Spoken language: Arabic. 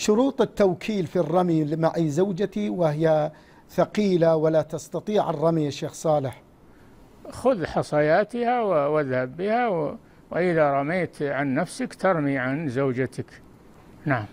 شروط التوكيل في الرمي معي زوجتي وهي ثقيلة ولا تستطيع الرمي شيخ صالح خذ حصياتها واذهب بها وإذا رميت عن نفسك ترمي عن زوجتك نعم